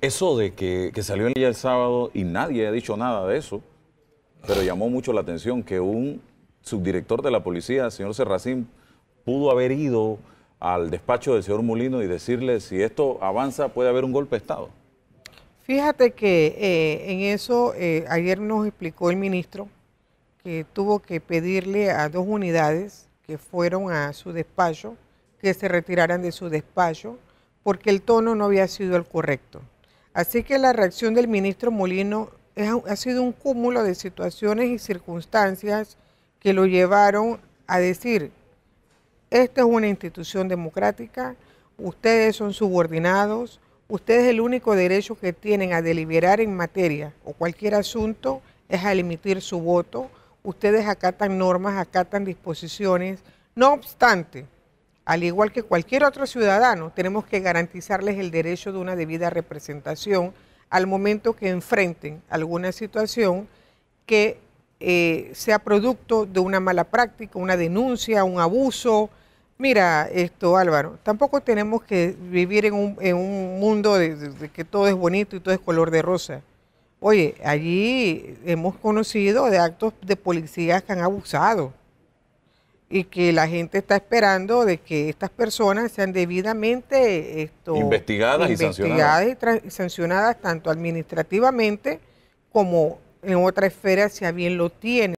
Eso de que, salió el día el sábado y nadie ha dicho nada de eso, pero llamó mucho la atención que un subdirector de la policía, el señor Serracín, pudo haber ido al despacho del señor Molino y decirle si esto avanza puede haber un golpe de Estado. Fíjate que eh, en eso eh, ayer nos explicó el ministro que tuvo que pedirle a dos unidades que fueron a su despacho que se retiraran de su despacho porque el tono no había sido el correcto. Así que la reacción del ministro Molino ha sido un cúmulo de situaciones y circunstancias que lo llevaron a decir, esta es una institución democrática, ustedes son subordinados, ustedes el único derecho que tienen a deliberar en materia o cualquier asunto es a emitir su voto, ustedes acatan normas, acatan disposiciones, no obstante, al igual que cualquier otro ciudadano, tenemos que garantizarles el derecho de una debida representación al momento que enfrenten alguna situación que eh, sea producto de una mala práctica, una denuncia, un abuso. Mira esto, Álvaro, tampoco tenemos que vivir en un, mundo de, de que todo es bonito y todo es color de rosa. Oye, allí hemos conocido de actos de policías que han abusado y que la gente está esperando de que estas personas sean debidamente esto, investigadas, y, sancionadas. sancionadas tanto administrativamente como en otra esfera si a bien lo tiene.